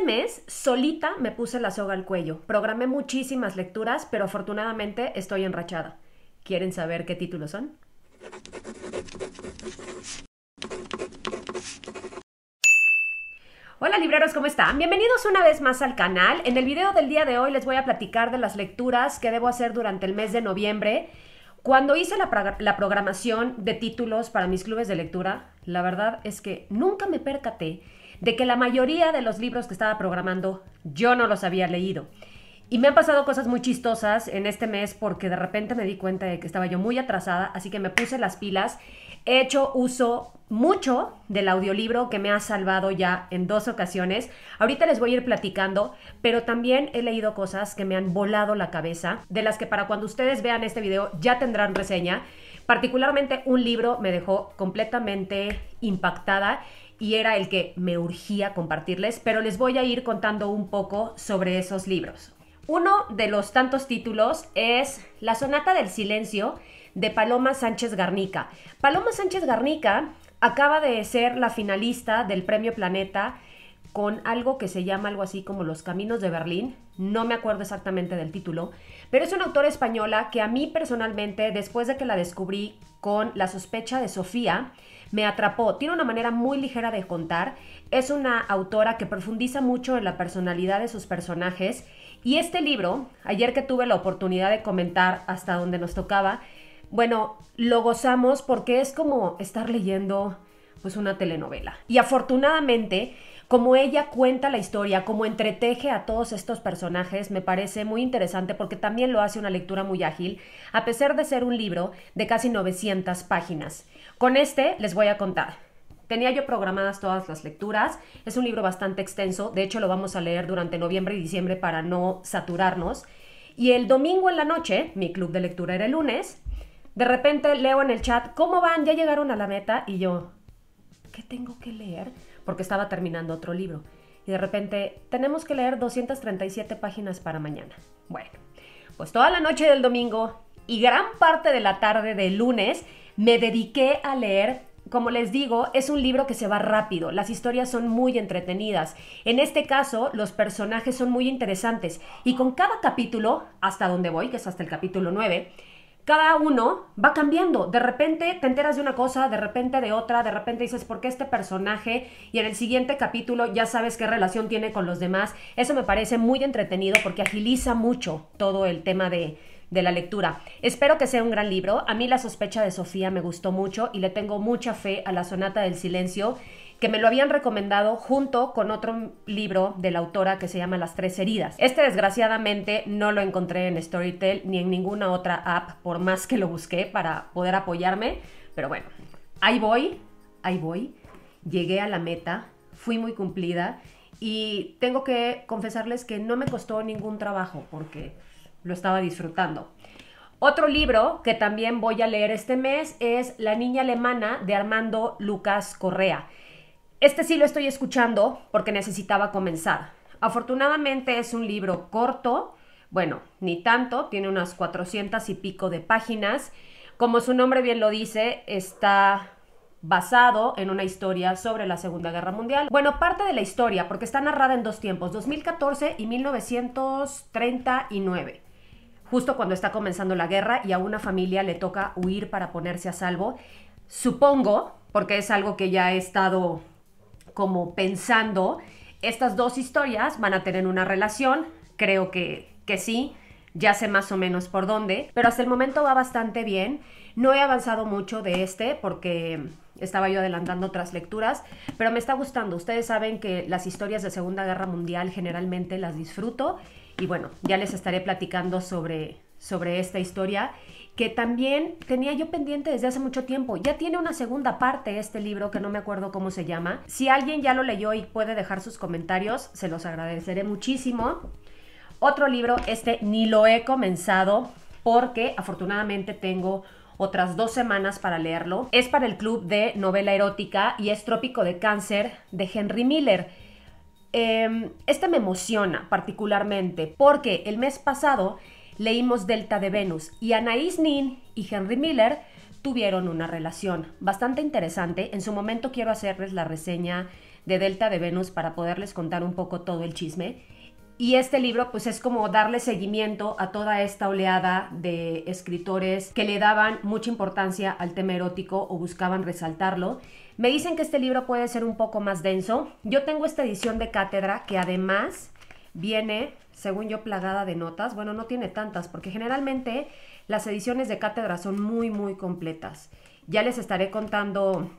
Este mes solita me puse la soga al cuello. Programé muchísimas lecturas, pero afortunadamente estoy enrachada. ¿Quieren saber qué títulos son? Hola libreros, ¿cómo están? Bienvenidos una vez más al canal. En el video del día de hoy les voy a platicar de las lecturas que debo hacer durante el mes de noviembre cuando hice la, programación de títulos para mis clubes de lectura, la verdad es que nunca me percaté de que la mayoría de los libros que estaba programando yo no los había leído. Y me han pasado cosas muy chistosas en este mes porque de repente me di cuenta de que estaba yo muy atrasada, así que me puse las pilas, he hecho uso mucho del audiolibro que me ha salvado ya en dos ocasiones. Ahorita les voy a ir platicando, pero también he leído cosas que me han volado la cabeza, de las que para cuando ustedes vean este video ya tendrán reseña. Particularmente un libro me dejó completamente impactada y era el que me urgía compartirles, pero les voy a ir contando un poco sobre esos libros. Uno de los tantos títulos es La Sonata del Silencio de Paloma Sánchez Garnica. Paloma Sánchez Garnica acaba de ser la finalista del Premio Planeta con algo que se llama algo así como Los Caminos de Berlín, no me acuerdo exactamente del título, pero es una autora española que a mí personalmente, después de que la descubrí con La sospecha de Sofía, me atrapó. Tiene una manera muy ligera de contar, es una autora que profundiza mucho en la personalidad de sus personajes y este libro, ayer que tuve la oportunidad de comentar hasta donde nos tocaba, bueno, lo gozamos porque es como estar leyendo pues una telenovela. Y afortunadamente, como ella cuenta la historia, como entreteje a todos estos personajes, me parece muy interesante porque también lo hace una lectura muy ágil, a pesar de ser un libro de casi 900 páginas. Con este les voy a contar. Tenía yo programadas todas las lecturas. Es un libro bastante extenso. De hecho, lo vamos a leer durante noviembre y diciembre para no saturarnos. Y el domingo en la noche, mi club de lectura era el lunes, de repente leo en el chat, ¿cómo van? ¿Ya llegaron a la meta? Y yo, ¿qué tengo que leer? Porque estaba terminando otro libro. Y de repente, tenemos que leer 237 páginas para mañana. Bueno, pues toda la noche del domingo y gran parte de la tarde del lunes me dediqué a leer como les digo, es un libro que se va rápido, las historias son muy entretenidas. En este caso, los personajes son muy interesantes y con cada capítulo, hasta donde voy, que es hasta el capítulo 9, cada uno va cambiando. De repente te enteras de una cosa, de repente de otra, de repente dices, ¿por qué este personaje? Y en el siguiente capítulo ya sabes qué relación tiene con los demás. Eso me parece muy entretenido porque agiliza mucho todo el tema de, de la lectura. Espero que sea un gran libro. A mí La sospecha de Sofía me gustó mucho y le tengo mucha fe a La Sonata del Silencio que me lo habían recomendado junto con otro libro de la autora que se llama Las Tres Heridas. Este desgraciadamente no lo encontré en Storytel ni en ninguna otra app, por más que lo busqué para poder apoyarme, pero bueno, ahí voy, ahí voy, llegué a la meta, fui muy cumplida y tengo que confesarles que no me costó ningún trabajo porque lo estaba disfrutando. Otro libro que también voy a leer este mes es La niña alemana de Armando Lucas Correa. Este sí lo estoy escuchando porque necesitaba comenzar. Afortunadamente es un libro corto, bueno, ni tanto, tiene unas 400 y pico de páginas. Como su nombre bien lo dice, está basado en una historia sobre la Segunda Guerra Mundial. Bueno, parte de la historia, porque está narrada en dos tiempos, 2014 y 1939, justo cuando está comenzando la guerra y a una familia le toca huir para ponerse a salvo. Supongo, porque es algo que ya he estado como pensando, estas dos historias van a tener una relación, creo que, sí, ya sé más o menos por dónde, pero hasta el momento va bastante bien. No he avanzado mucho de este porque estaba yo adelantando otras lecturas, pero me está gustando. Ustedes saben que las historias de Segunda Guerra Mundial generalmente las disfruto y bueno, ya les estaré platicando sobre, sobre esta historia que también tenía yo pendiente desde hace mucho tiempo. Ya tiene una segunda parte este libro que no me acuerdo cómo se llama. Si alguien ya lo leyó y puede dejar sus comentarios, se los agradeceré muchísimo. Otro libro, este ni lo he comenzado porque afortunadamente tengo otras dos semanas para leerlo. Es para el club de novela erótica y es Trópico de Cáncer de Henry Miller. Em, este me emociona particularmente porque el mes pasado leímos Delta de Venus y Anaïs Nin y Henry Miller tuvieron una relación bastante interesante. En su momento quiero hacerles la reseña de Delta de Venus para poderles contar un poco todo el chisme. Y este libro pues es como darle seguimiento a toda esta oleada de escritores que le daban mucha importancia al tema erótico o buscaban resaltarlo. Me dicen que este libro puede ser un poco más denso. Yo tengo esta edición de cátedra que además viene según yo, plagada de notas. Bueno, no tiene tantas, porque generalmente las ediciones de cátedra son muy, muy completas. Ya les estaré contando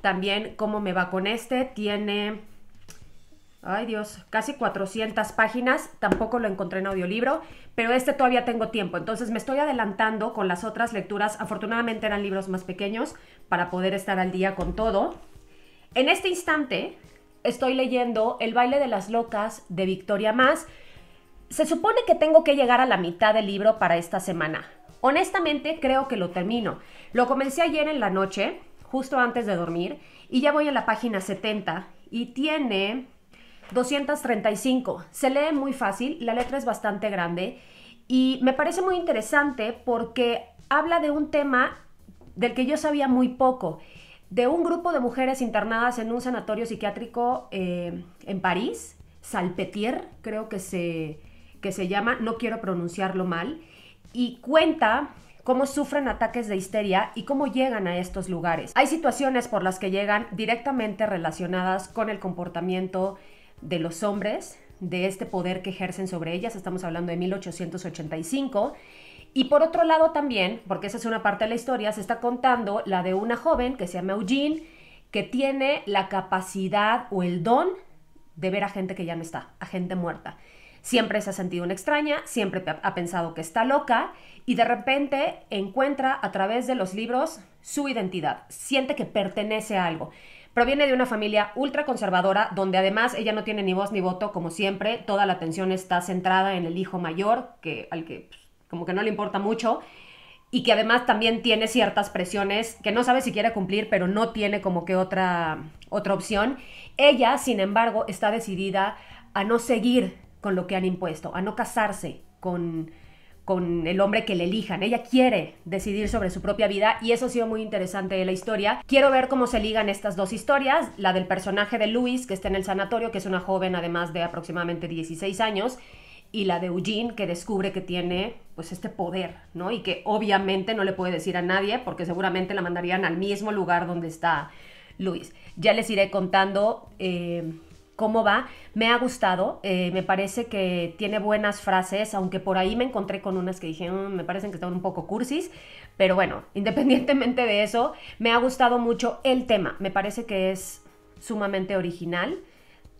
también cómo me va con este. Tiene, ay Dios, casi 400 páginas. Tampoco lo encontré en audiolibro, pero este todavía tengo tiempo. Entonces me estoy adelantando con las otras lecturas. Afortunadamente eran libros más pequeños para poder estar al día con todo. En este instante estoy leyendo El baile de las locas de Victoria Más se supone que tengo que llegar a la mitad del libro para esta semana. Honestamente creo que lo termino. Lo comencé ayer en la noche, justo antes de dormir, y ya voy a la página 70 y tiene 235. Se lee muy fácil, la letra es bastante grande y me parece muy interesante porque habla de un tema del que yo sabía muy poco, de un grupo de mujeres internadas en un sanatorio psiquiátrico eh, en París, Salpetier, creo que se, que se llama No quiero pronunciarlo mal y cuenta cómo sufren ataques de histeria y cómo llegan a estos lugares. Hay situaciones por las que llegan directamente relacionadas con el comportamiento de los hombres, de este poder que ejercen sobre ellas, estamos hablando de 1885. Y por otro lado también, porque esa es una parte de la historia, se está contando la de una joven que se llama Eugene, que tiene la capacidad o el don de ver a gente que ya no está, a gente muerta. Siempre se ha sentido una extraña, siempre ha pensado que está loca y de repente encuentra a través de los libros su identidad, siente que pertenece a algo. Proviene de una familia ultra conservadora donde además ella no tiene ni voz ni voto, como siempre, toda la atención está centrada en el hijo mayor, que al que pues, como que no le importa mucho y que además también tiene ciertas presiones que no sabe si quiere cumplir, pero no tiene como que otra otra opción. Ella, sin embargo, está decidida a no seguir con lo que han impuesto, a no casarse con, con el hombre que le elijan. Ella quiere decidir sobre su propia vida y eso ha sido muy interesante de la historia. Quiero ver cómo se ligan estas dos historias, la del personaje de Luis, que está en el sanatorio, que es una joven además de aproximadamente 16 años, y la de Eugene, que descubre que tiene pues este poder, ¿no? Y que obviamente no le puede decir a nadie porque seguramente la mandarían al mismo lugar donde está Luis. Ya les iré contando... Eh, cómo va. Me ha gustado, eh, me parece que tiene buenas frases, aunque por ahí me encontré con unas que dije, mm, me parecen que están un poco cursis, pero bueno, independientemente de eso, me ha gustado mucho el tema, me parece que es sumamente original,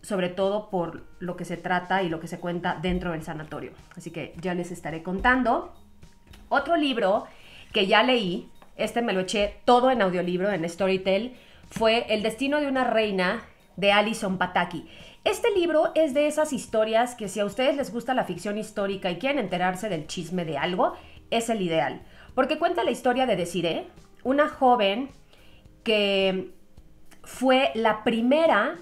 sobre todo por lo que se trata y lo que se cuenta dentro del sanatorio. Así que ya les estaré contando. Otro libro que ya leí, este me lo eché todo en audiolibro, en Storytel, fue El destino de una reina de Alison Pataki. Este libro es de esas historias que si a ustedes les gusta la ficción histórica y quieren enterarse del chisme de algo, es el ideal. Porque cuenta la historia de Desiree, una joven que fue la primera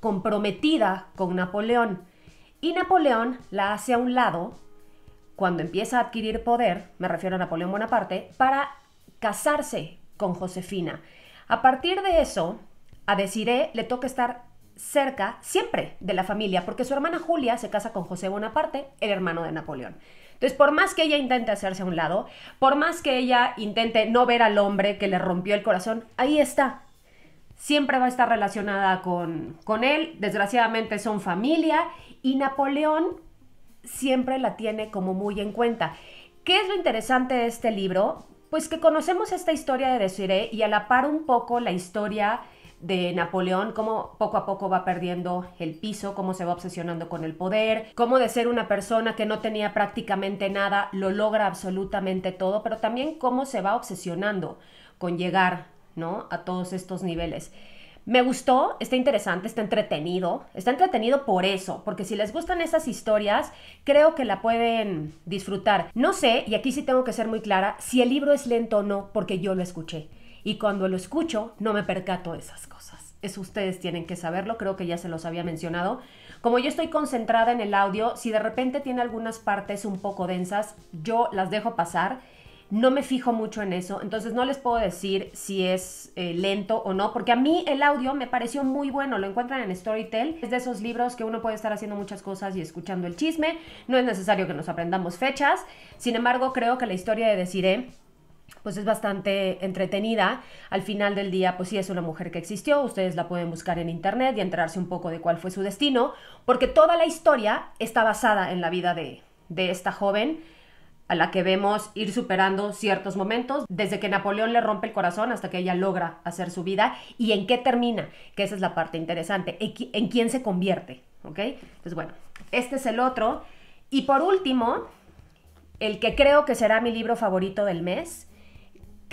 comprometida con Napoleón. Y Napoleón la hace a un lado cuando empieza a adquirir poder, me refiero a Napoleón Bonaparte, para casarse con Josefina. A partir de eso, a Desiree eh, le toca estar cerca siempre de la familia, porque su hermana Julia se casa con José Bonaparte, el hermano de Napoleón. Entonces, por más que ella intente hacerse a un lado, por más que ella intente no ver al hombre que le rompió el corazón, ahí está. Siempre va a estar relacionada con, con él, desgraciadamente son familia y Napoleón siempre la tiene como muy en cuenta. ¿Qué es lo interesante de este libro? Pues que conocemos esta historia de Desiree y a la par un poco la historia de Napoleón, cómo poco a poco va perdiendo el piso, cómo se va obsesionando con el poder, cómo de ser una persona que no tenía prácticamente nada, lo logra absolutamente todo, pero también cómo se va obsesionando con llegar, ¿no? A todos estos niveles. Me gustó, está interesante, está entretenido. Está entretenido por eso, porque si les gustan esas historias, creo que la pueden disfrutar. No sé, y aquí sí tengo que ser muy clara, si el libro es lento o no, porque yo lo escuché y cuando lo escucho no me percato de esas cosas. Eso ustedes tienen que saberlo, creo que ya se los había mencionado. Como yo estoy concentrada en el audio, si de repente tiene algunas partes un poco densas, yo las dejo pasar. No me fijo mucho en eso, entonces no les puedo decir si es eh, lento o no, porque a mí el audio me pareció muy bueno, lo encuentran en Storytel, es de esos libros que uno puede estar haciendo muchas cosas y escuchando el chisme, no es necesario que nos aprendamos fechas, sin embargo creo que la historia de Desiree pues es bastante entretenida. Al final del día, pues sí es una mujer que existió, ustedes la pueden buscar en internet y enterarse un poco de cuál fue su destino, porque toda la historia está basada en la vida de, de esta joven a la que vemos ir superando ciertos momentos, desde que Napoleón le rompe el corazón hasta que ella logra hacer su vida y en qué termina, que esa es la parte interesante, en quién se convierte, ¿ok? Pues bueno, este es el otro. Y por último, el que creo que será mi libro favorito del mes,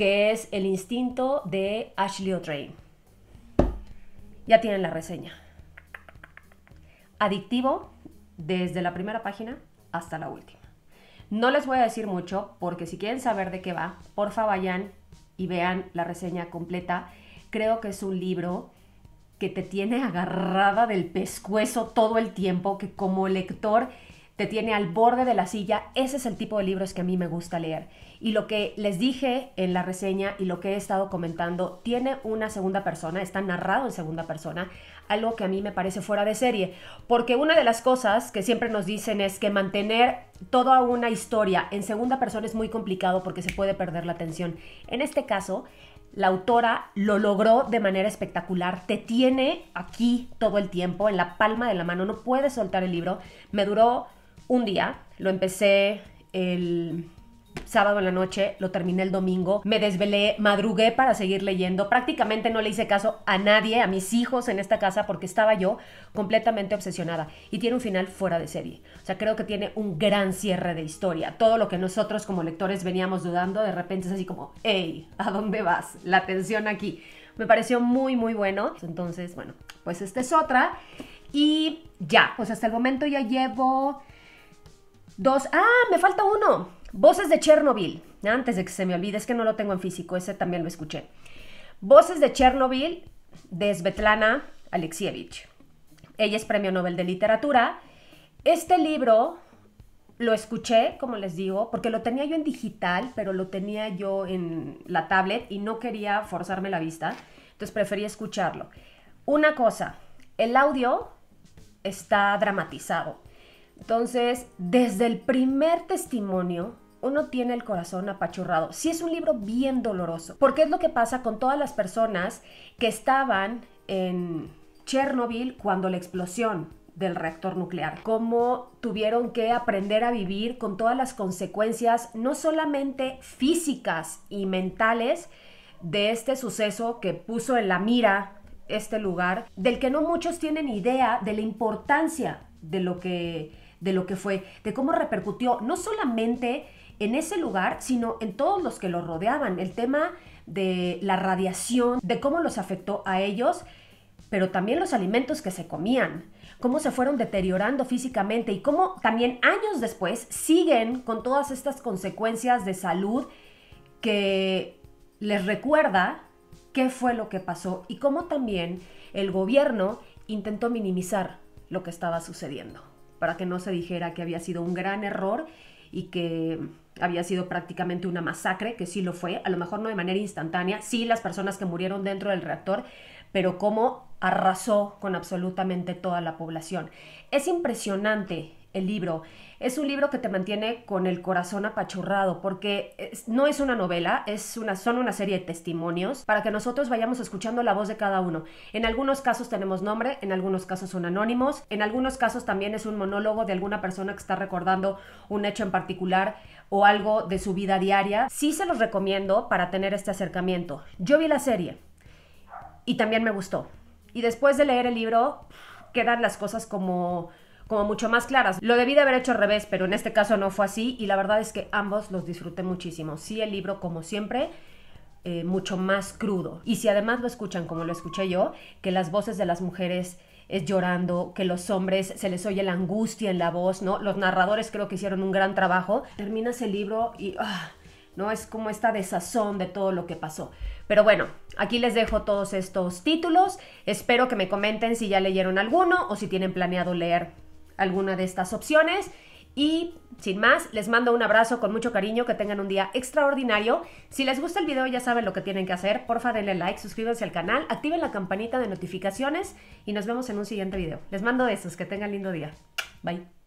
que es El instinto de Ashley O'Train. Ya tienen la reseña. Adictivo desde la primera página hasta la última. No les voy a decir mucho porque si quieren saber de qué va, porfa vayan y vean la reseña completa. Creo que es un libro que te tiene agarrada del pescuezo todo el tiempo, que como lector te tiene al borde de la silla. Ese es el tipo de libros que a mí me gusta leer. Y lo que les dije en la reseña y lo que he estado comentando, tiene una segunda persona, está narrado en segunda persona, algo que a mí me parece fuera de serie. Porque una de las cosas que siempre nos dicen es que mantener toda una historia en segunda persona es muy complicado porque se puede perder la atención. En este caso, la autora lo logró de manera espectacular. Te tiene aquí todo el tiempo, en la palma de la mano. No puedes soltar el libro. Me duró un día, lo empecé el sábado en la noche, lo terminé el domingo, me desvelé, madrugué para seguir leyendo, prácticamente no le hice caso a nadie, a mis hijos en esta casa, porque estaba yo completamente obsesionada y tiene un final fuera de serie. O sea, creo que tiene un gran cierre de historia. Todo lo que nosotros como lectores veníamos dudando, de repente es así como, hey, ¿a dónde vas? La atención aquí. Me pareció muy, muy bueno. Entonces, bueno, pues esta es otra. Y ya, pues hasta el momento ya llevo Dos, ah, me falta uno. Voces de Chernobyl. Antes de que se me olvide, es que no lo tengo en físico, ese también lo escuché. Voces de Chernobyl de Svetlana Alexievich. Ella es Premio Nobel de Literatura. Este libro lo escuché, como les digo, porque lo tenía yo en digital, pero lo tenía yo en la tablet y no quería forzarme la vista. Entonces preferí escucharlo. Una cosa, el audio está dramatizado. Entonces, desde el primer testimonio, uno tiene el corazón apachurrado. Sí es un libro bien doloroso, porque es lo que pasa con todas las personas que estaban en Chernobyl cuando la explosión del reactor nuclear, cómo tuvieron que aprender a vivir con todas las consecuencias, no solamente físicas y mentales, de este suceso que puso en la mira este lugar, del que no muchos tienen idea de la importancia de lo que de lo que fue, de cómo repercutió, no solamente en ese lugar, sino en todos los que lo rodeaban, el tema de la radiación, de cómo los afectó a ellos, pero también los alimentos que se comían, cómo se fueron deteriorando físicamente y cómo también años después siguen con todas estas consecuencias de salud que les recuerda qué fue lo que pasó y cómo también el gobierno intentó minimizar lo que estaba sucediendo para que no se dijera que había sido un gran error y que había sido prácticamente una masacre, que sí lo fue, a lo mejor no de manera instantánea, sí las personas que murieron dentro del reactor, pero cómo arrasó con absolutamente toda la población. Es impresionante el libro. Es un libro que te mantiene con el corazón apachurrado porque no es una novela, es una, son una serie de testimonios para que nosotros vayamos escuchando la voz de cada uno. En algunos casos tenemos nombre, en algunos casos son anónimos, en algunos casos también es un monólogo de alguna persona que está recordando un hecho en particular o algo de su vida diaria. Sí se los recomiendo para tener este acercamiento. Yo vi la serie y también me gustó. Y después de leer el libro quedan las cosas como como mucho más claras. Lo debí de haber hecho al revés, pero en este caso no fue así y la verdad es que ambos los disfruté muchísimo. Sí, el libro, como siempre, eh, mucho más crudo. Y si además lo escuchan como lo escuché yo, que las voces de las mujeres es llorando, que los hombres se les oye la angustia en la voz, ¿no? Los narradores creo que hicieron un gran trabajo. Terminas el libro y... Ah, ¿no? Es como esta desazón de todo lo que pasó. Pero bueno, aquí les dejo todos estos títulos. Espero que me comenten si ya leyeron alguno o si tienen planeado leer alguna de estas opciones. Y sin más, les mando un abrazo con mucho cariño, que tengan un día extraordinario. Si les gusta el video ya saben lo que tienen que hacer, porfa denle like, suscríbanse al canal, activen la campanita de notificaciones y nos vemos en un siguiente video. Les mando besos, que tengan lindo día. Bye.